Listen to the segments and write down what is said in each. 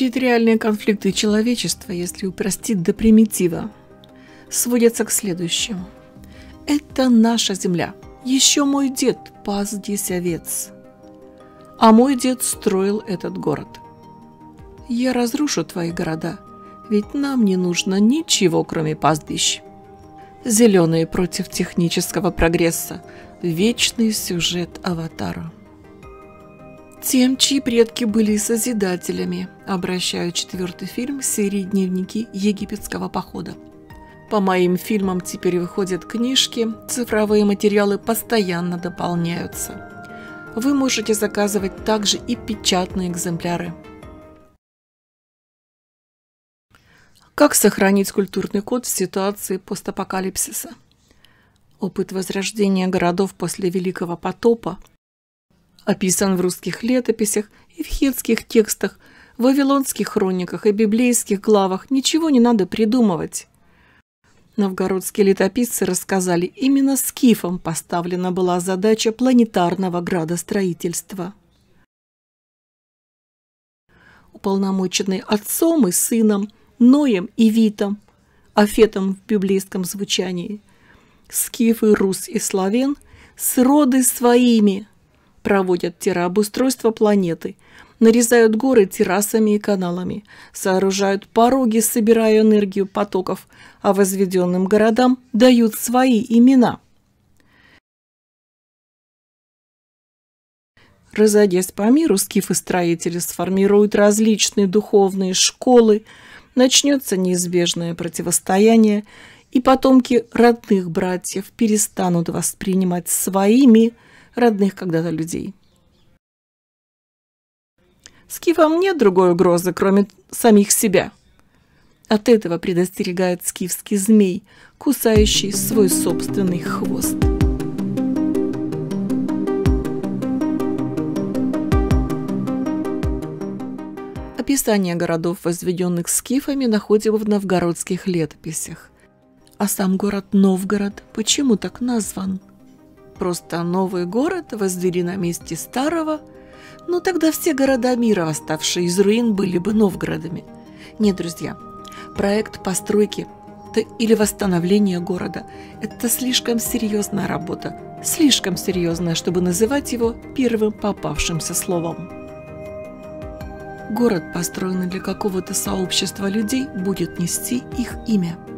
Территориальные конфликты человечества, если упростить до примитива, сводятся к следующему. Это наша земля. Еще мой дед пас здесь овец. А мой дед строил этот город. Я разрушу твои города, ведь нам не нужно ничего, кроме пастбищ. Зеленые против технического прогресса. Вечный сюжет аватара. Тем, чьи предки были созидателями, обращаю четвертый фильм серии «Дневники египетского похода». По моим фильмам теперь выходят книжки, цифровые материалы постоянно дополняются. Вы можете заказывать также и печатные экземпляры. Как сохранить культурный код в ситуации постапокалипсиса? Опыт возрождения городов после Великого потопа описан в русских летописях и в хетских текстах, в вавилонских хрониках и библейских главах. Ничего не надо придумывать. Новгородские летописцы рассказали, именно скифом поставлена была задача планетарного градостроительства. Уполномоченный отцом и сыном, Ноем и Витом, афетом в библейском звучании, скифы, рус и славен, с роды своими, проводят террообустройство планеты, нарезают горы террасами и каналами, сооружают пороги, собирая энергию потоков, а возведенным городам дают свои имена. Разодясь по миру, скифы-строители сформируют различные духовные школы, начнется неизбежное противостояние, и потомки родных братьев перестанут воспринимать своими – родных когда-то людей. Скифам нет другой угрозы, кроме самих себя. От этого предостерегает скифский змей, кусающий свой собственный хвост. Описание городов, возведенных скифами, находим в новгородских летописях. А сам город Новгород почему так назван? просто новый город возвели на месте старого, но тогда все города мира, восставшие из руин, были бы новгородами. Нет, друзья, проект постройки или восстановления города – это слишком серьезная работа, слишком серьезная, чтобы называть его первым попавшимся словом. Город, построенный для какого-то сообщества людей, будет нести их имя –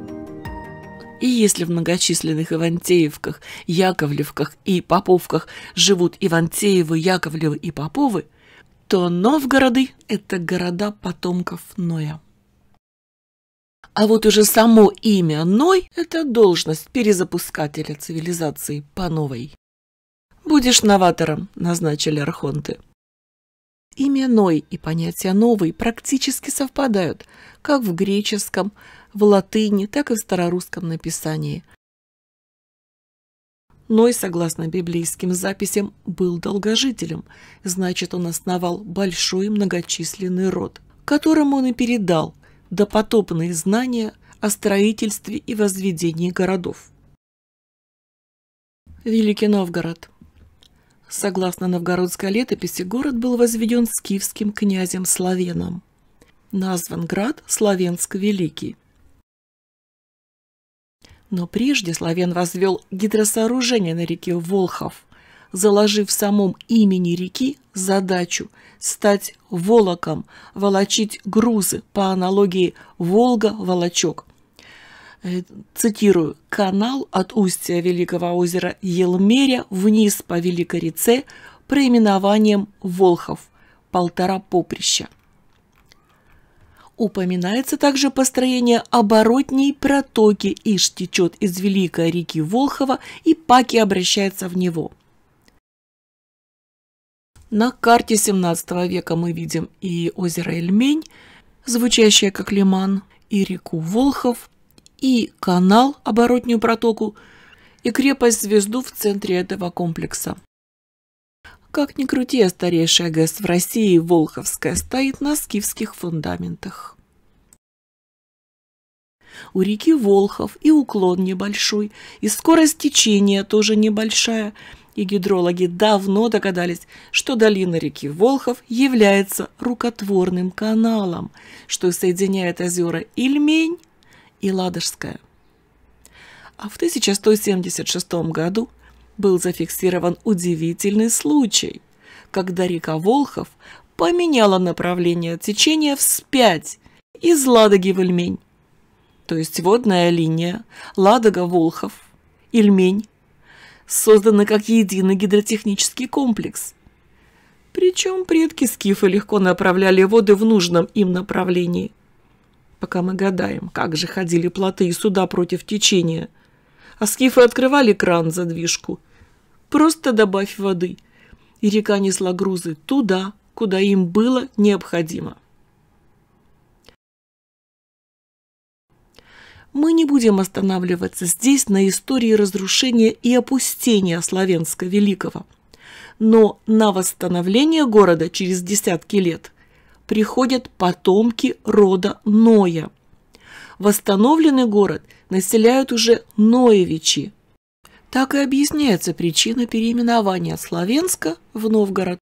и если в многочисленных Ивантеевках, Яковлевках и Поповках живут Ивантеевы, Яковлевы и Поповы, то Новгороды – это города потомков Ноя. А вот уже само имя Ной – это должность перезапускателя цивилизации по новой. «Будешь новатором», – назначили архонты. Имя Ной и понятие «новый» практически совпадают, как в греческом – в латыни, так и в старорусском написании. Ной, согласно библейским записям, был долгожителем, значит, он основал большой многочисленный род, которому он и передал допотопные знания о строительстве и возведении городов. Великий Новгород Согласно новгородской летописи, город был возведен скифским князем Славеном. Назван град Славенск-Великий. Но прежде Славян возвел гидросооружение на реке Волхов, заложив в самом имени реки задачу стать волоком, волочить грузы по аналогии «Волга-волочок». Э, цитирую, «Канал от устья Великого озера Елмеря вниз по Великой реце, преименованием Волхов, полтора поприща». Упоминается также построение оборотней протоки, Иш течет из Великой реки Волхова и Паки обращается в него. На карте 17 века мы видим и озеро Эльмень, звучащее как лиман, и реку Волхов, и канал, оборотнюю протоку, и крепость-звезду в центре этого комплекса. Как ни крути, а старейшая ГЭС в России, Волховская, стоит на скифских фундаментах. У реки Волхов и уклон небольшой, и скорость течения тоже небольшая, и гидрологи давно догадались, что долина реки Волхов является рукотворным каналом, что соединяет озера Ильмень и Ладожская. А в 1176 году был зафиксирован удивительный случай, когда река Волхов поменяла направление течения вспять из Ладоги в Ильмень. То есть водная линия Ладога-Волхов, Ильмень, создана как единый гидротехнический комплекс. Причем предки скифы легко направляли воды в нужном им направлении. Пока мы гадаем, как же ходили плоты и суда против течения – а скифы открывали кран за движку, Просто добавь воды. И река несла грузы туда, куда им было необходимо. мы не будем останавливаться здесь на истории разрушения и опустения Славянска Великого. Но на восстановление города через десятки лет приходят потомки рода Ноя. Восстановленный город населяют уже ноевичи. Так и объясняется причина переименования Славенска в Новгород.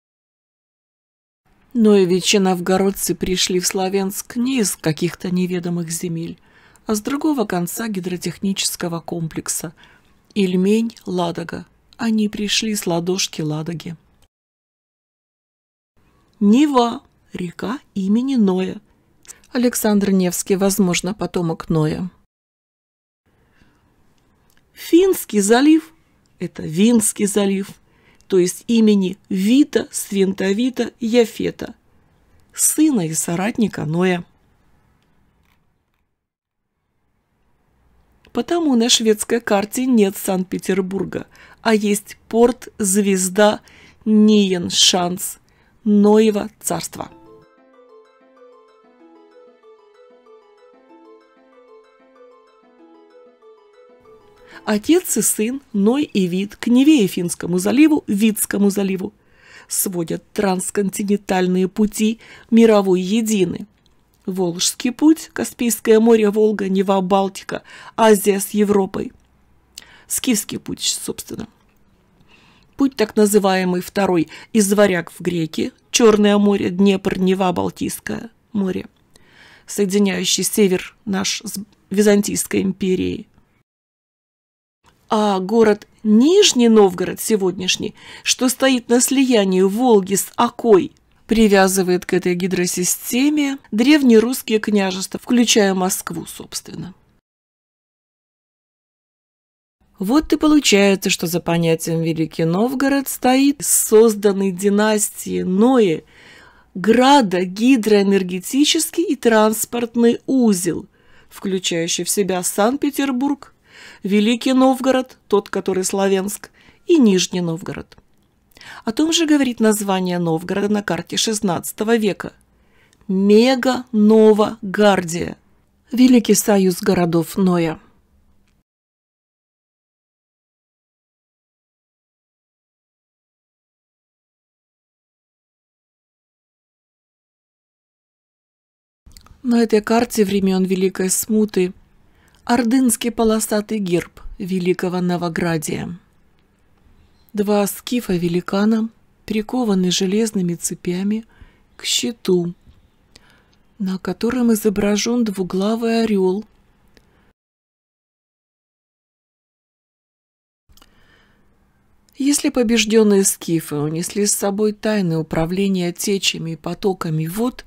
Ноевичи новгородцы пришли в Славенск не из каких-то неведомых земель, а с другого конца гидротехнического комплекса – Ильмень, Ладога. Они пришли с ладошки Ладоги. Нева – река имени Ноя. Александр Невский, возможно, потомок Ноя. Финский залив – это Винский залив, то есть имени Вита, Свинтовита, Яфета, сына и соратника Ноя. Потому на шведской карте нет Санкт-Петербурга, а есть порт-звезда Ниеншанс Ноева царства. Отец и сын, Ной и Вид, к Неве и Финскому заливу, Витскому заливу. Сводят трансконтинентальные пути мировой едины. Волжский путь, Каспийское море, Волга, Нева, Балтика, Азия с Европой. Скифский путь, собственно. Путь так называемый второй из варяг в греки, Черное море, Днепр, Нева, Балтийское море, соединяющий север наш с Византийской империей а город Нижний Новгород сегодняшний, что стоит на слиянии Волги с Окой, привязывает к этой гидросистеме древнерусские княжества, включая Москву, собственно. Вот и получается, что за понятием Великий Новгород стоит созданный династии Нои града гидроэнергетический и транспортный узел, включающий в себя Санкт-Петербург, Великий Новгород, тот, который Славянск, и Нижний Новгород. О том же говорит название Новгорода на карте XVI века. Мега-Нова-Гардия. Великий союз городов Ноя. На этой карте времен Великой Смуты – Ордынский полосатый герб Великого Новоградия. Два скифа-великана прикованы железными цепями к щиту, на котором изображен двуглавый орел. Если побежденные скифы унесли с собой тайны управления течами и потоками вод,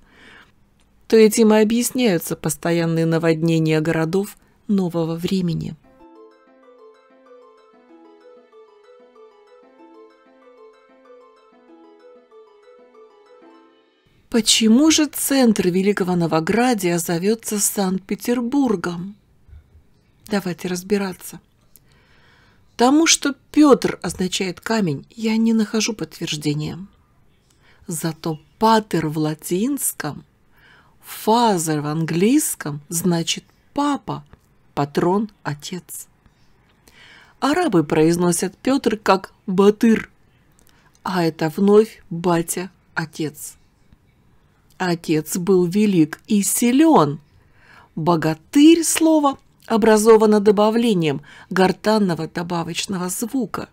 то этим и объясняются постоянные наводнения городов – нового времени. Почему же центр Великого Новоградия зовется Санкт-Петербургом? Давайте разбираться. Тому, что Петр означает камень, я не нахожу подтверждения. Зато патер в латинском, фазер в английском значит папа, патрон, отец. Арабы произносят Петр как Батыр, а это вновь батя, отец. Отец был велик и силен. Богатырь слово образовано добавлением гортанного добавочного звука.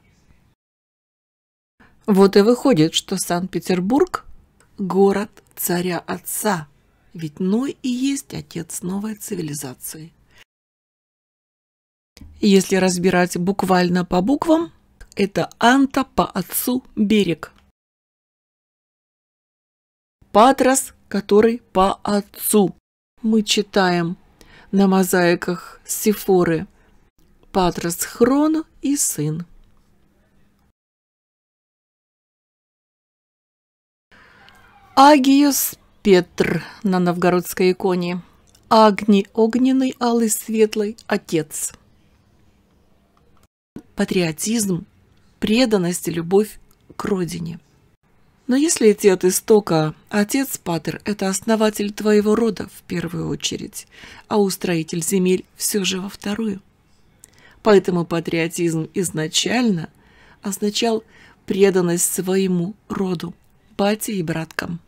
Вот и выходит, что Санкт-Петербург – город царя-отца, ведь Ной ну и есть отец новой цивилизации. Если разбирать буквально по буквам, это Анта по отцу берег. Патрос, который по отцу. Мы читаем на мозаиках Сифоры Патрос Хрон и сын. Агиос Петр на новгородской иконе. Агни огненный, алый, светлый, отец патриотизм, преданность и любовь к родине. Но если идти от истока, отец Патер – это основатель твоего рода в первую очередь, а устроитель земель все же во вторую. Поэтому патриотизм изначально означал преданность своему роду, бате и браткам.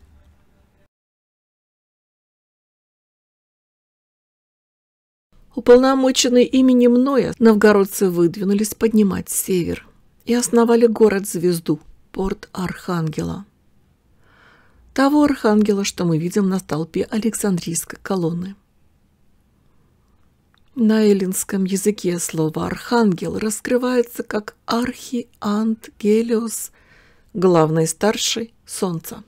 Уполномоченные имени мною новгородцы выдвинулись поднимать север и основали город-звезду, порт Архангела. Того Архангела, что мы видим на столпе Александрийской колонны. На эллинском языке слово «архангел» раскрывается как архи ант главный старший солнца.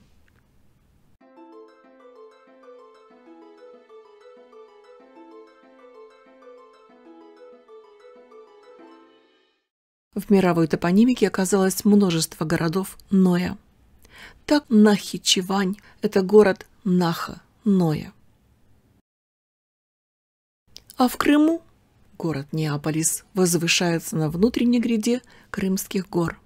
В мировой топонимике оказалось множество городов Ноя. Так Нахичевань – это город Наха, Ноя. А в Крыму город Неаполис возвышается на внутренней гряде Крымских гор.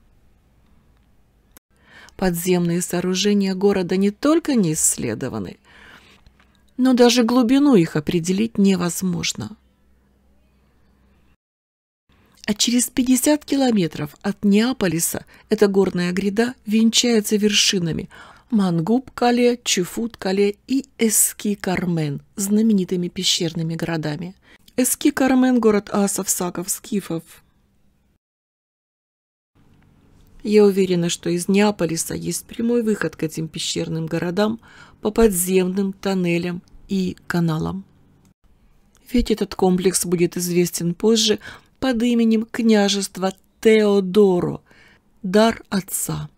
Подземные сооружения города не только не исследованы, но даже глубину их определить невозможно – а через 50 километров от Неаполиса эта горная гряда венчается вершинами Мангуб-Кале, Чифут-Кале и Эски-Кармен, знаменитыми пещерными городами. Эски-Кармен – город асов, саков, скифов. Я уверена, что из Неаполиса есть прямой выход к этим пещерным городам по подземным тоннелям и каналам. Ведь этот комплекс будет известен позже под именем княжества Теодоро, дар отца.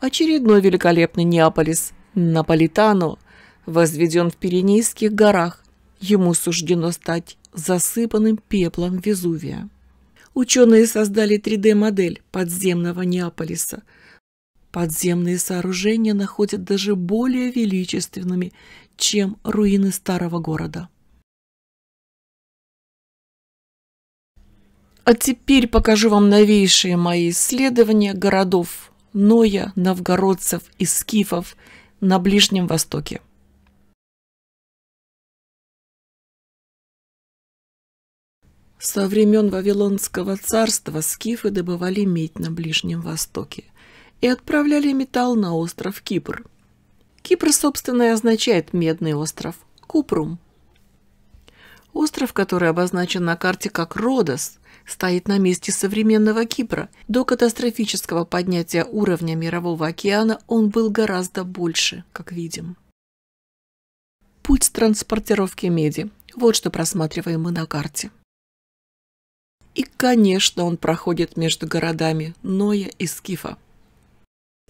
Очередной великолепный Неаполис, Наполитано, возведен в Пиренейских горах. Ему суждено стать засыпанным пеплом Везувия. Ученые создали 3D-модель подземного Неаполиса. Подземные сооружения находят даже более величественными, чем руины старого города. А теперь покажу вам новейшие мои исследования городов Ноя, новгородцев и скифов на Ближнем Востоке. Со времен Вавилонского царства скифы добывали медь на Ближнем Востоке и отправляли металл на остров Кипр. Кипр, собственно, и означает «медный остров» – Купрум. Остров, который обозначен на карте как Родос – стоит на месте современного Кипра. До катастрофического поднятия уровня Мирового океана он был гораздо больше, как видим. Путь транспортировки меди. Вот что просматриваем мы на карте. И, конечно, он проходит между городами Ноя и Скифа.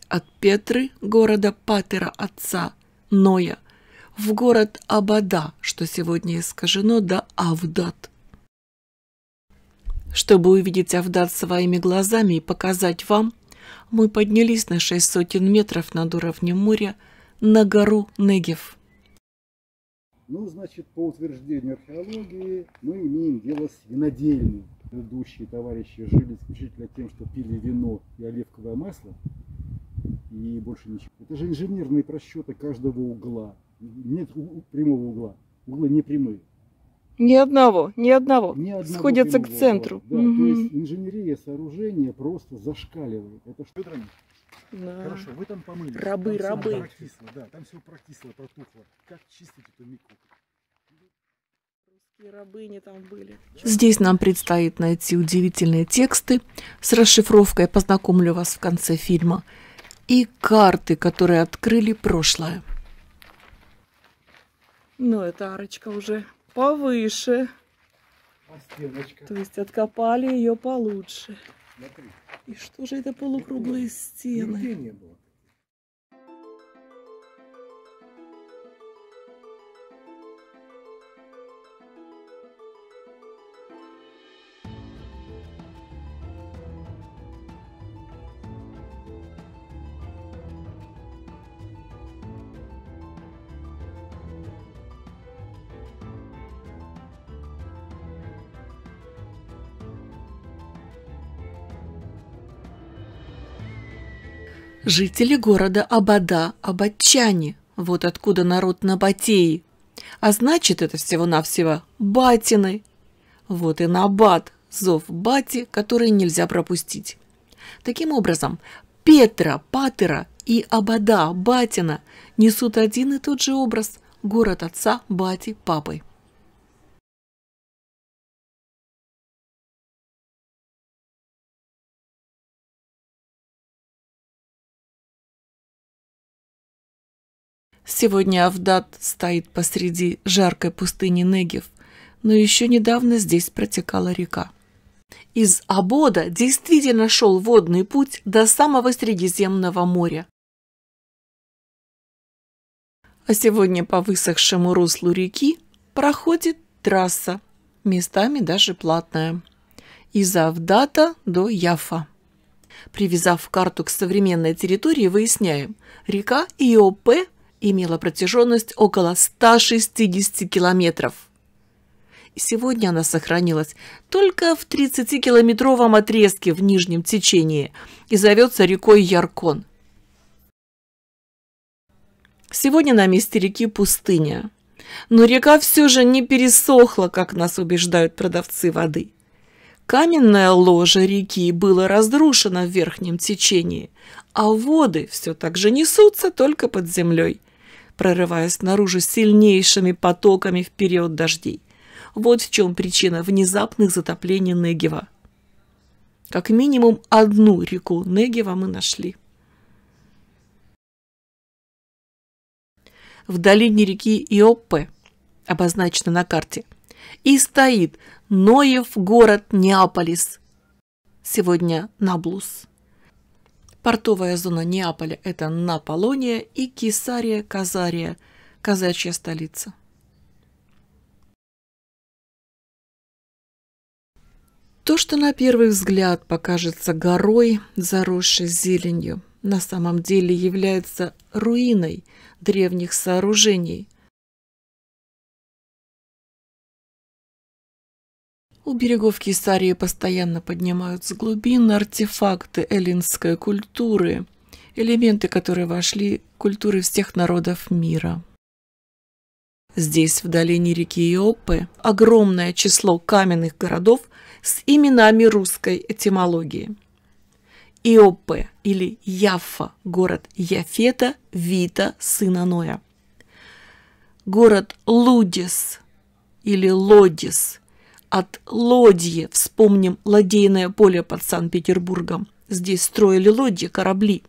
От Петры, города Патера отца, Ноя, в город Абада, что сегодня искажено, до Авдат, чтобы увидеть Авдар своими глазами и показать вам, мы поднялись на шесть сотен метров над уровнем моря на гору Негев. Ну, значит, по утверждению археологии мы имеем дело с винодельней. Предыдущие товарищи жили исключительно тем, что пили вино и оливковое масло, и больше ничего. Это же инженерные просчеты каждого угла. Нет прямого угла, углы не прямые. Ни одного, ни одного. Ни одного Сходятся к центру. Да, угу. То есть инженерия сооружения просто зашкаливает. Это что? Да. Хорошо, вы там помыли. Рабы, там рабы. Все прокисло, да, там все прокисло, протухло. Как чистить эту мику? рабыни там были. Здесь нам предстоит найти удивительные тексты. С расшифровкой познакомлю вас в конце фильма. И карты, которые открыли прошлое. Ну, это арочка уже повыше. Постеночка. А То есть откопали ее получше. Смотри. И что же это полукруглые стены? Нигде не было. Жители города Абада – абатчане, вот откуда народ на батеи, А значит, это всего-навсего батины. Вот и Набат – зов бати, который нельзя пропустить. Таким образом, Петра, Патера и Абада, Батина несут один и тот же образ – город отца, бати, папы. Сегодня Авдат стоит посреди жаркой пустыни Негев, но еще недавно здесь протекала река. Из Абода действительно шел водный путь до самого Средиземного моря. А сегодня по высохшему руслу реки проходит трасса, местами даже платная, из Авдата до Яфа. Привязав карту к современной территории, выясняем, река Иопе имела протяженность около 160 километров. Сегодня она сохранилась только в 30-километровом отрезке в нижнем течении и зовется рекой Яркон. Сегодня на месте реки пустыня, но река все же не пересохла, как нас убеждают продавцы воды. Каменное ложе реки было разрушено в верхнем течении, а воды все так же несутся только под землей – прорываясь наружу сильнейшими потоками в период дождей. Вот в чем причина внезапных затоплений Негева. Как минимум одну реку Негева мы нашли. В долине реки Иоппе, обозначено на карте, и стоит Ноев город Неаполис, сегодня Наблус. Портовая зона Неаполя – это Наполония и Кесария-Казария, казачья столица. То, что на первый взгляд покажется горой, заросшей зеленью, на самом деле является руиной древних сооружений, У берегов Кесарии постоянно поднимаются с глубин артефакты эллинской культуры, элементы, которые вошли в культуры всех народов мира. Здесь, в долине реки Иопы, огромное число каменных городов с именами русской этимологии. Иопе или Яффа, город Яфета, Вита, сына Ноя. Город Лудис или Лодис, от лодьи, вспомним ладейное поле под Санкт-Петербургом. Здесь строили лодьи, корабли.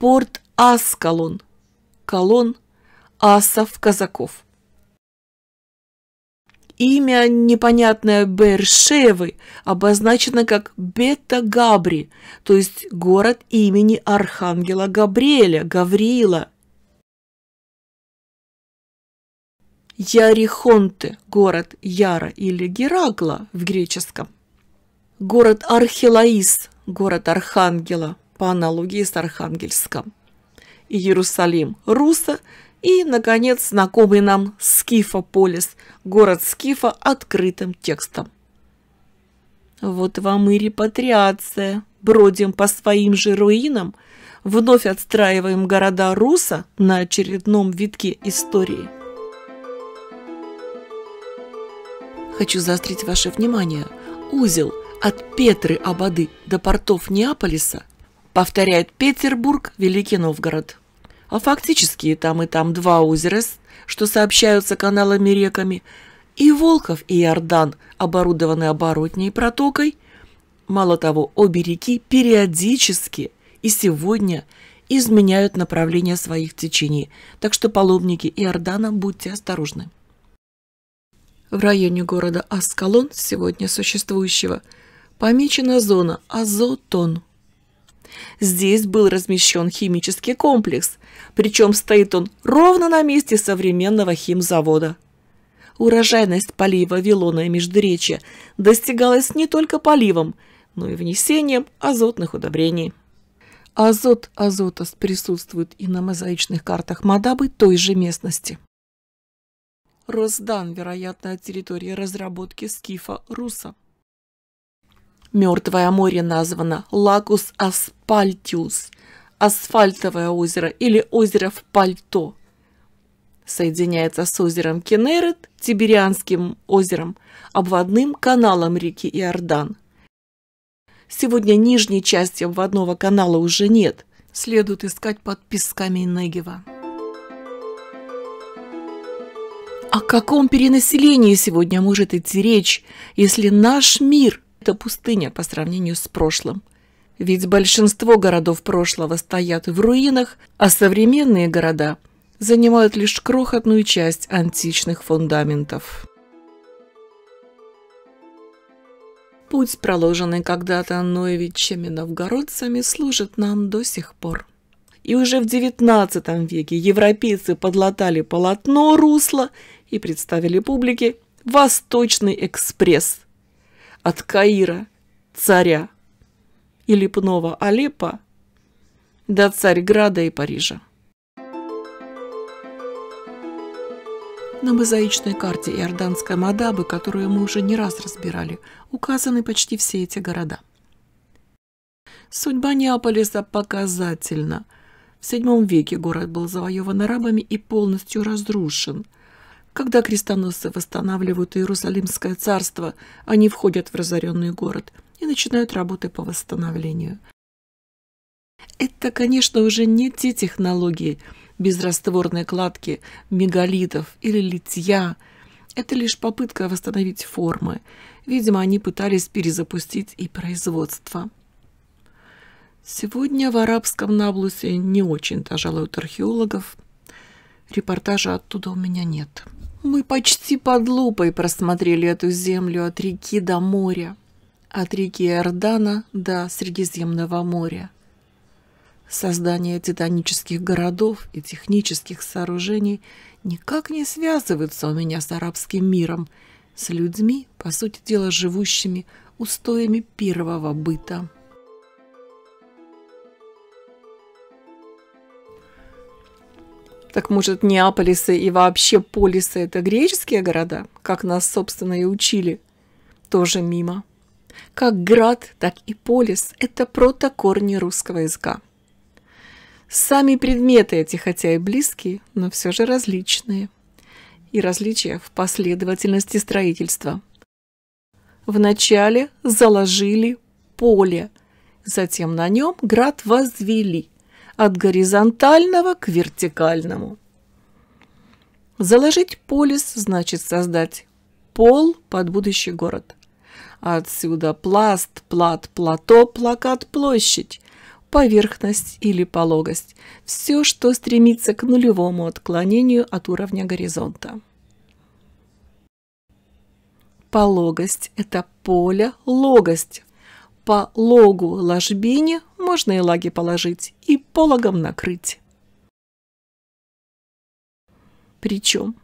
Порт Аскалон, колон асов казаков. Имя непонятное Бершевы обозначено как Бета-Габри, то есть город имени архангела Габриэля, Гавриила – Ярихонты, город Яра или Геракла в греческом, город Архилаис, город Архангела, по аналогии с Архангельском, Иерусалим Руса и, наконец, знакомый нам Скифополис, город Скифа открытым текстом. Вот вам и репатриация. Бродим по своим же руинам, вновь отстраиваем города Руса на очередном витке истории. хочу заострить ваше внимание. Узел от Петры Абады до портов Неаполиса повторяет Петербург, Великий Новгород. А фактически там и там два озера, что сообщаются каналами реками, и Волхов и Иордан оборудованы оборотней протокой. Мало того, обе реки периодически и сегодня изменяют направление своих течений, так что паломники Иордана будьте осторожны. В районе города Аскалон, сегодня существующего, помечена зона Азотон. Здесь был размещен химический комплекс, причем стоит он ровно на месте современного химзавода. Урожайность полива Вилона и Междуречья достигалась не только поливом, но и внесением азотных удобрений. Азот азотас присутствует и на мозаичных картах Мадабы той же местности. Роздан, вероятно, от территории разработки скифа Руса. Мертвое море названо Лакус Аспальтиус, асфальтовое озеро или озеро в пальто. Соединяется с озером Кенерет, Тиберианским озером, обводным каналом реки Иордан. Сегодня нижней части обводного канала уже нет. Следует искать под песками Негева. О каком перенаселении сегодня может идти речь, если наш мир – это пустыня по сравнению с прошлым? Ведь большинство городов прошлого стоят в руинах, а современные города занимают лишь крохотную часть античных фундаментов. Путь, проложенный когда-то Ноевичами новгородцами, служит нам до сих пор. И уже в XIX веке европейцы подлатали полотно русла и представили публике «Восточный экспресс» от Каира, царя и лепного Алеппо до Царьграда и Парижа. На мозаичной карте иорданской Мадабы, которую мы уже не раз разбирали, указаны почти все эти города. Судьба Неаполиса показательна. В VII веке город был завоеван арабами и полностью разрушен. Когда крестоносцы восстанавливают Иерусалимское царство, они входят в разоренный город и начинают работы по восстановлению. Это, конечно, уже не те технологии безрастворной кладки мегалитов или литья. Это лишь попытка восстановить формы. Видимо, они пытались перезапустить и производство. Сегодня в арабском Наблусе не очень-то жалуют археологов. Репортажа оттуда у меня нет. Мы почти под лупой просмотрели эту землю от реки до моря, от реки Иордана до Средиземного моря. Создание титанических городов и технических сооружений никак не связывается у меня с арабским миром, с людьми, по сути дела, живущими устоями первого быта. Так может, Неаполисы и вообще полисы – это греческие города, как нас, собственно, и учили? Тоже мимо. Как град, так и полис – это протокорни русского языка. Сами предметы эти, хотя и близкие, но все же различные. И различия в последовательности строительства. Вначале заложили поле, затем на нем град возвели – от горизонтального к вертикальному. Заложить полис значит создать пол под будущий город. Отсюда пласт, плат, плато, плакат, площадь, поверхность или пологость. Все, что стремится к нулевому отклонению от уровня горизонта. Пологость – это поле, логость, по логу ложбине можно и лаги положить, и пологом накрыть. Причем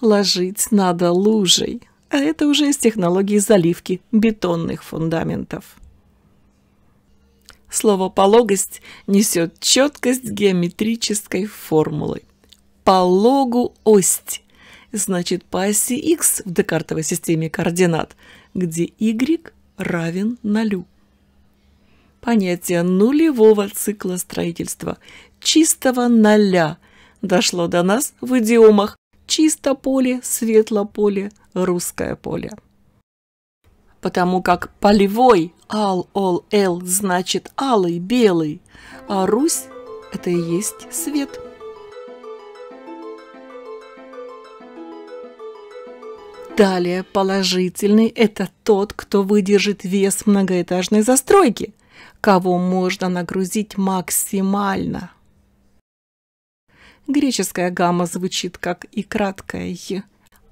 ложить надо лужей, а это уже из технологии заливки бетонных фундаментов. Слово «пологость» несет четкость геометрической формулы. Пологу ось, значит по оси x в декартовой системе координат, где y равен нулю понятие нулевого цикла строительства, чистого ноля, дошло до нас в идиомах чисто поле, светло поле, русское поле. Потому как полевой ал-ол-эл значит алый, белый, а Русь – это и есть свет. Далее положительный – это тот, кто выдержит вес многоэтажной застройки кого можно нагрузить максимально. Греческая гамма звучит как и краткая «е».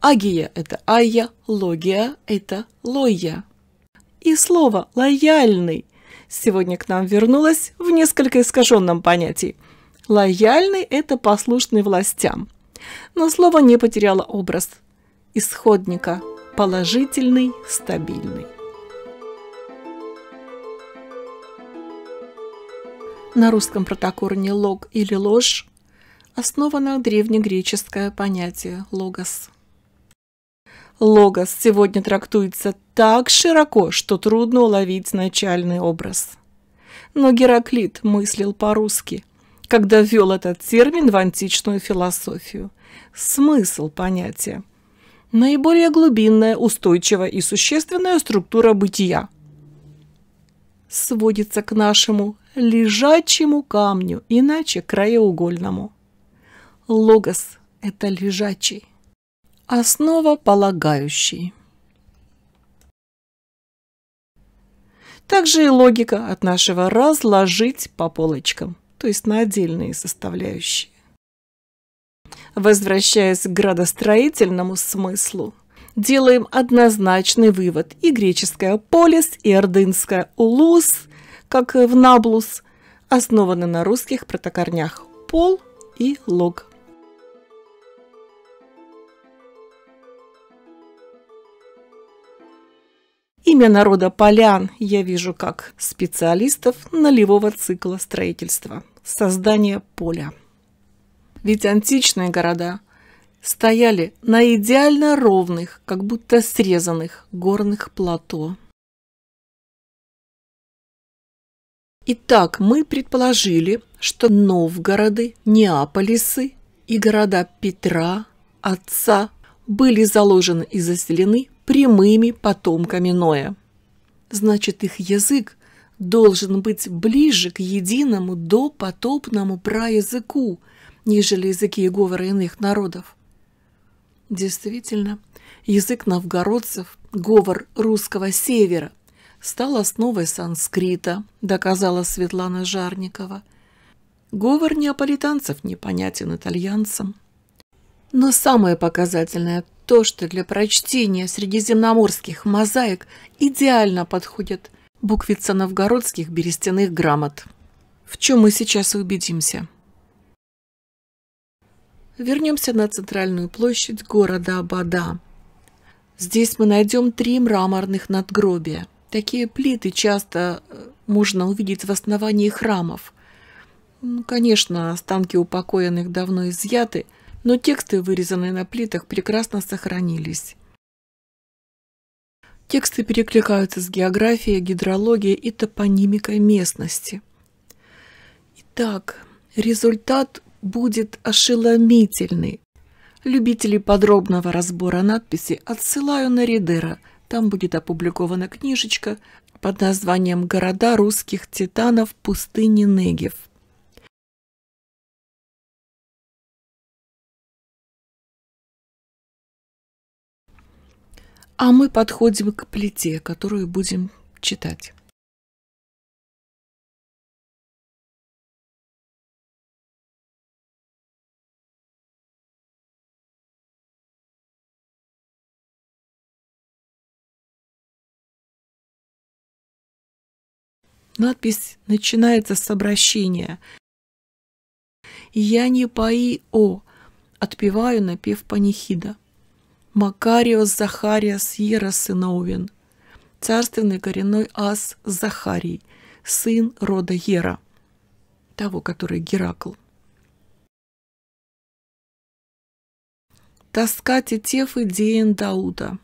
Агия – это «ая», логия – это «лоя». И слово «лояльный» сегодня к нам вернулось в несколько искаженном понятии. Лояльный – это послушный властям. Но слово не потеряло образ исходника – положительный, стабильный. на русском протокорне «лог» или «ложь», основано древнегреческое понятие «логос». Логос сегодня трактуется так широко, что трудно уловить начальный образ. Но Гераклит мыслил по-русски, когда ввел этот термин в античную философию. Смысл понятия. Наиболее глубинная, устойчивая и существенная структура бытия – сводится к нашему лежачему камню, иначе краеугольному. Логос – это лежачий, основополагающий. Также и логика от нашего «разложить по полочкам», то есть на отдельные составляющие. Возвращаясь к градостроительному смыслу – делаем однозначный вывод. И греческое полис, и ордынское улус, как и в наблус, основаны на русских протокорнях пол и лог. Имя народа полян я вижу как специалистов нулевого цикла строительства – создание поля. Ведь античные города – стояли на идеально ровных, как будто срезанных, горных плато. Итак, мы предположили, что Новгороды, Неаполисы и города Петра, отца, были заложены и заселены прямыми потомками Ноя. Значит, их язык должен быть ближе к единому допотопному праязыку, нежели языки говора иных народов. Действительно, язык новгородцев, говор русского севера, стал основой санскрита, доказала Светлана Жарникова. Говор неаполитанцев непонятен итальянцам. Но самое показательное то, что для прочтения средиземноморских мозаик идеально подходят буквица новгородских берестяных грамот. В чем мы сейчас убедимся – Вернемся на центральную площадь города Абада. Здесь мы найдем три мраморных надгробия. Такие плиты часто э, можно увидеть в основании храмов. Ну, конечно, останки упокоенных давно изъяты, но тексты, вырезанные на плитах, прекрасно сохранились. Тексты перекликаются с географией, гидрологией и топонимикой местности. Итак, результат будет ошеломительный. Любителей подробного разбора надписи отсылаю на Ридера. Там будет опубликована книжечка под названием «Города русских титанов пустыни Негев». А мы подходим к плите, которую будем читать. Надпись начинается с обращения. «Я не пои о», отпеваю напев панихида. Макариос Захариас Еросыновин, царственный коренной ас Захарий, сын рода Ера, того, который Геракл. Тоскать и теф Дауда.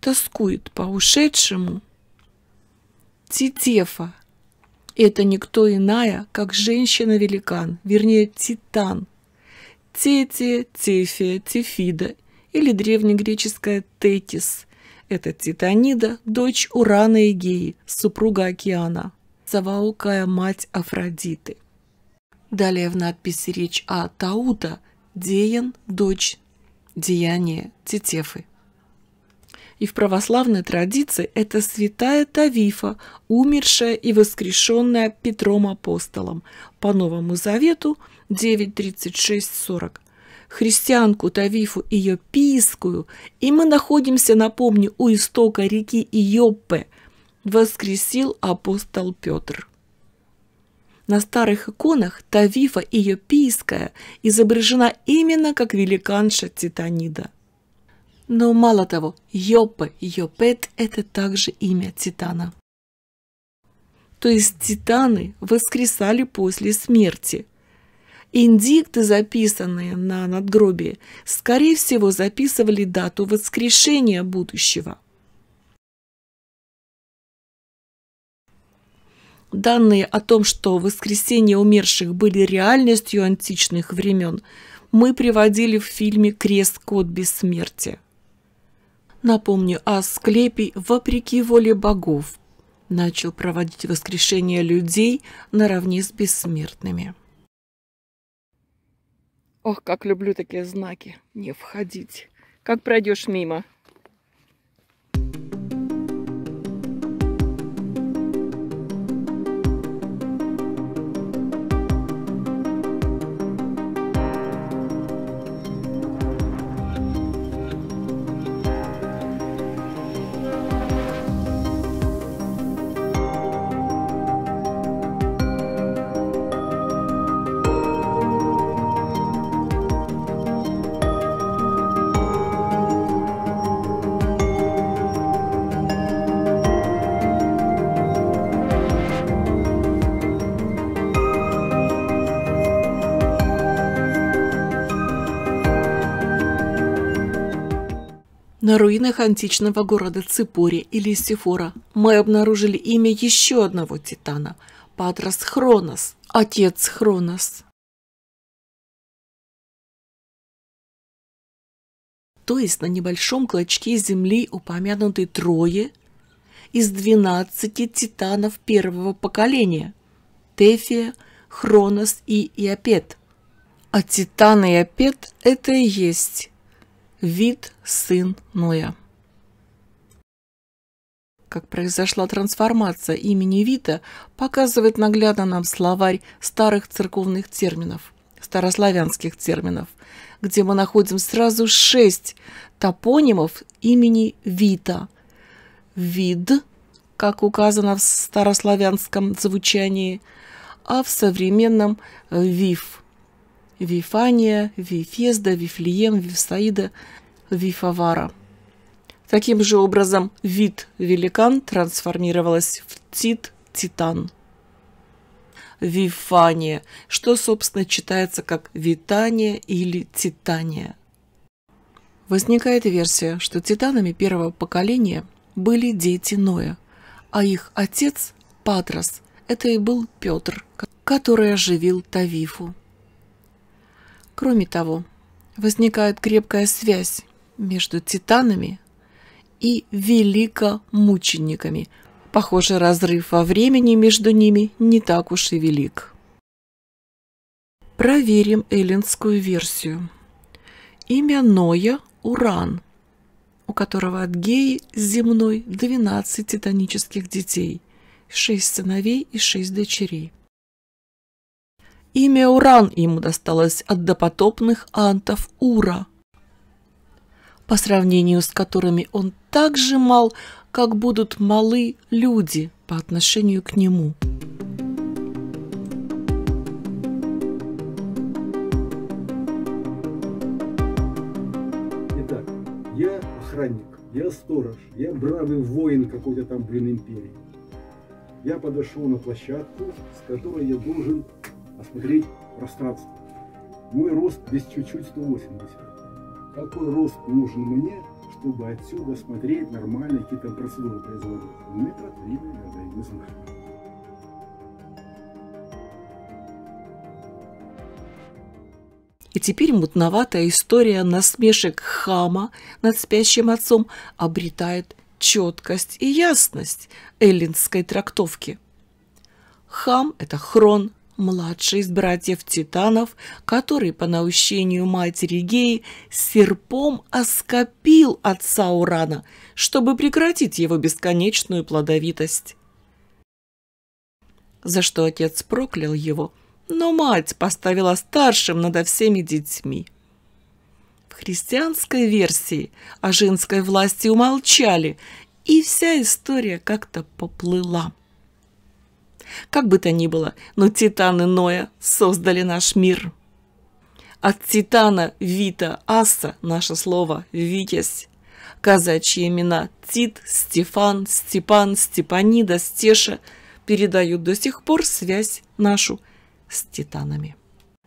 Тоскует по ушедшему, Титефа. Это никто иная, как женщина-великан, вернее, титан. Тете, Тефе, Тефида или древнегреческая Тетис. Это Титанида, дочь Урана и Геи, супруга океана. Саваукая мать Афродиты. Далее в надписи речь о Таута, Деян, дочь, деяние Титефы и в православной традиции это святая Тавифа, умершая и воскрешенная Петром Апостолом по Новому Завету 9.36.40. Христианку Тавифу и Иопийскую, и мы находимся, напомню, у истока реки Иоппе, воскресил апостол Петр. На старых иконах Тавифа и Иопийская изображена именно как великанша Титанида – но мало того, Йопа и Йопет – это также имя Титана. То есть титаны воскресали после смерти. Индикты, записанные на надгробии, скорее всего, записывали дату воскрешения будущего. Данные о том, что воскресения умерших были реальностью античных времен, мы приводили в фильме «Крест. Код бессмертия». Напомню, Асклепий, вопреки воле богов, начал проводить воскрешение людей наравне с бессмертными. Ох, как люблю такие знаки. Не входить. Как пройдешь мимо, На руинах античного города Ципори или Сифора мы обнаружили имя еще одного титана – Патрос Хронос, отец Хронос. То есть на небольшом клочке земли упомянуты трое из двенадцати титанов первого поколения – Тефия, Хронос и Иопет. А титан и Иопет – это и есть Вид сын Ноя. Как произошла трансформация имени Вита, показывает наглядно нам словарь старых церковных терминов, старославянских терминов, где мы находим сразу шесть топонимов имени Вита. Вид, как указано в старославянском звучании, а в современном – вив – Вифания, Вифезда, Вифлеем, Вифсаида, Вифавара. Таким же образом, вид великан трансформировалась в тит титан. Вифания, что, собственно, читается как витание или титания. Возникает версия, что титанами первого поколения были дети Ноя, а их отец, Патрос, это и был Петр, который оживил Тавифу. Кроме того, возникает крепкая связь между титанами и великомучениками. Похоже, разрыв во времени между ними не так уж и велик. Проверим эллинскую версию. Имя Ноя – Уран, у которого от Геи земной 12 титанических детей, 6 сыновей и 6 дочерей. Имя Уран ему досталось от допотопных антов Ура, по сравнению с которыми он так же мал, как будут малы люди по отношению к нему. Итак, я охранник, я сторож, я бравый воин какой-то там, блин, империи. Я подошел на площадку, с которой я должен осмотреть пространство. Мой рост без чуть-чуть 180. Какой рост нужен мне, чтобы отсюда смотреть нормальные какие-то процедуры производить? Метра три, наверное, не знаю. И теперь мутноватая история насмешек хама над спящим отцом обретает четкость и ясность эллинской трактовки. Хам – это хрон, младший из братьев Титанов, который по наущению матери Геи серпом оскопил отца Урана, чтобы прекратить его бесконечную плодовитость. За что отец проклял его, но мать поставила старшим надо всеми детьми. В христианской версии о женской власти умолчали, и вся история как-то поплыла. Как бы то ни было, но титаны Ноя создали наш мир. От титана Вита Аса наше слово «Витязь». Казачьи имена Тит, Стефан, Степан, Степанида, Стеша передают до сих пор связь нашу с титанами.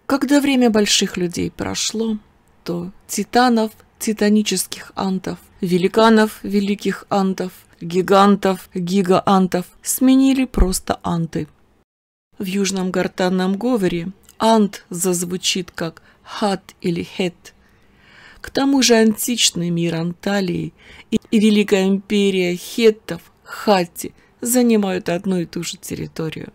Когда время больших людей прошло, то титанов, титанических антов, великанов, великих антов – гигантов, гигаантов сменили просто анты. В южном гортанном говоре ант зазвучит как хат или хет. К тому же античный мир Анталии и Великая империя хеттов, хати, занимают одну и ту же территорию.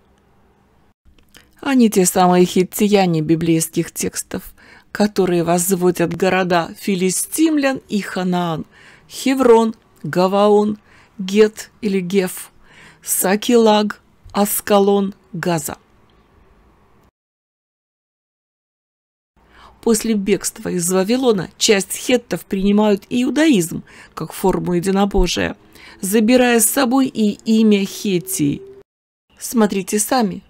Они те самые хиттияне библейских текстов, которые возводят города филистимлян и ханаан, Хеврон, Гаваон, Гет или Геф, Сакилаг, Аскалон, Газа. После бегства из Вавилона часть хеттов принимают иудаизм как форму единобожия, забирая с собой и имя Хетии. Смотрите сами.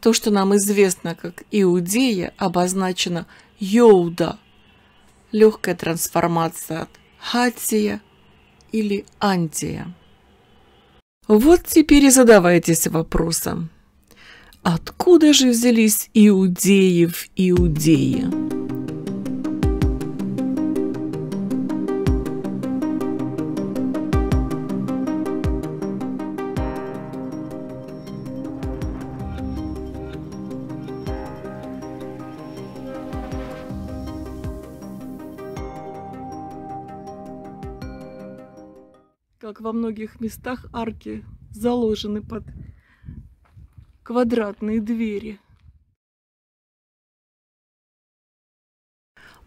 То, что нам известно как Иудея, обозначено Йоуда. Легкая трансформация от Хатия или Антия. Вот теперь и задавайтесь вопросом. Откуда же взялись иудеи в Иудее? как во многих местах арки заложены под квадратные двери.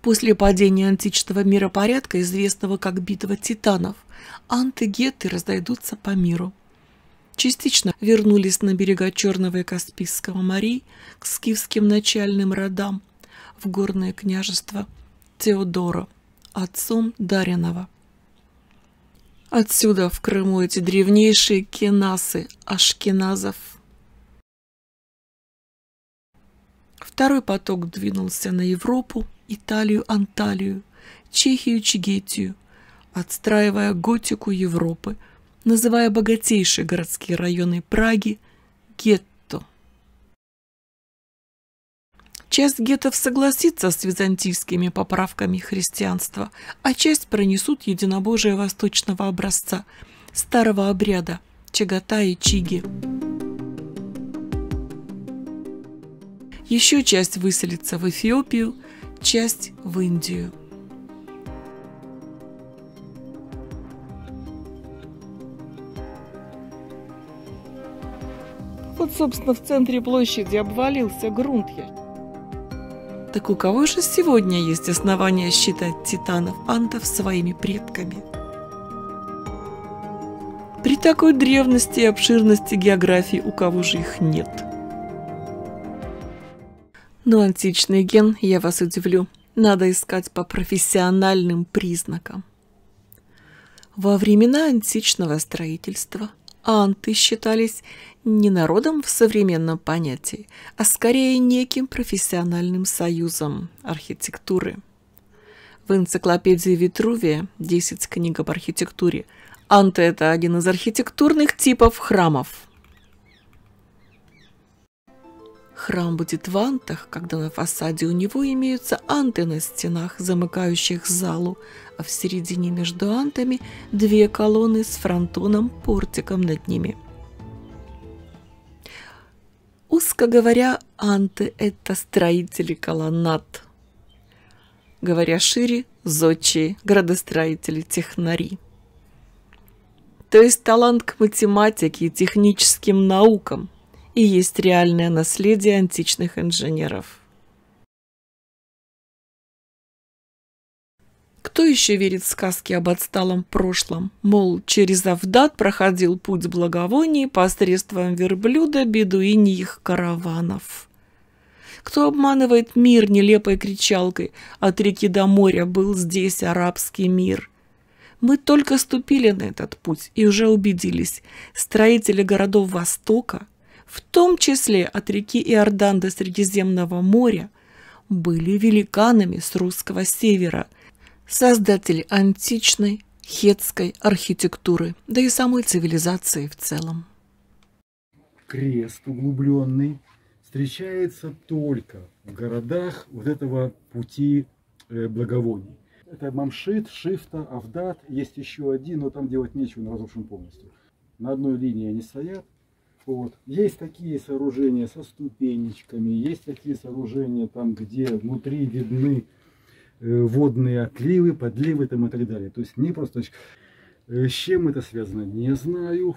После падения античного миропорядка, известного как битва титанов, антигеты разойдутся по миру. Частично вернулись на берега Черного и Каспийского морей к скифским начальным родам в горное княжество Теодора, отцом Даринова. Отсюда в Крыму эти древнейшие кенасы ашкеназов. Второй поток двинулся на Европу, Италию, Анталию, Чехию, Чигетию, отстраивая готику Европы, называя богатейшие городские районы Праги гетто. Часть гетов согласится с византийскими поправками христианства, а часть пронесут единобожие восточного образца, старого обряда, чагата и чиги. Еще часть выселится в Эфиопию, часть в Индию. Вот, собственно, в центре площади обвалился грунт я так у кого же сегодня есть основания считать титанов антов своими предками? При такой древности и обширности географии у кого же их нет? Ну античный ген, я вас удивлю, надо искать по профессиональным признакам. Во времена античного строительства – а анты считались не народом в современном понятии, а скорее неким профессиональным союзом архитектуры. В энциклопедии Витрувия «10 книг об архитектуре» анты – это один из архитектурных типов храмов – Храм будет в антах, когда на фасаде у него имеются анты на стенах, замыкающих залу, а в середине между антами две колонны с фронтоном-портиком над ними. Узко говоря, анты – это строители колоннад. Говоря шире, зодчие, градостроители, технари. То есть талант к математике и техническим наукам – и есть реальное наследие античных инженеров. Кто еще верит в сказки об отсталом прошлом? Мол, через Авдат проходил путь благовоний посредством верблюда бедуиньих караванов. Кто обманывает мир нелепой кричалкой «От реки до моря был здесь арабский мир»? Мы только ступили на этот путь и уже убедились, строители городов Востока в том числе от реки Иордан до Средиземного моря, были великанами с русского севера, создатели античной хетской архитектуры, да и самой цивилизации в целом. Крест углубленный встречается только в городах вот этого пути э, благовоний. Это Мамшит, Шифта, Авдат, есть еще один, но там делать нечего, он разрушен полностью. На одной линии они стоят, вот. Есть такие сооружения со ступенечками, есть такие сооружения, там, где внутри видны э, водные отливы, подливы там и так далее. То есть не просто... Э, с чем это связано, не знаю.